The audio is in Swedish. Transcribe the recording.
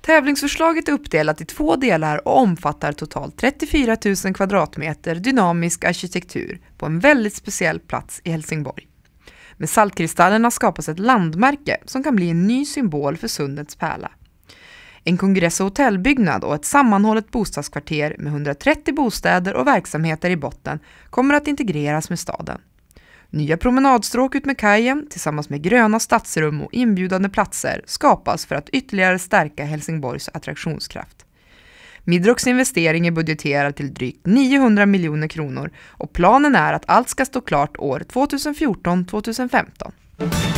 Tävlingsförslaget är uppdelat i två delar och omfattar totalt 34 000 kvadratmeter dynamisk arkitektur på en väldigt speciell plats i Helsingborg. Med saltkristallerna skapas ett landmärke som kan bli en ny symbol för sundets pärla. En kongress och hotellbyggnad och ett sammanhållet bostadskvarter med 130 bostäder och verksamheter i botten kommer att integreras med staden. Nya promenadstråk utmed kajen tillsammans med gröna stadsrum och inbjudande platser skapas för att ytterligare stärka Helsingborgs attraktionskraft. Midroks investering är budgeterad till drygt 900 miljoner kronor och planen är att allt ska stå klart år 2014-2015.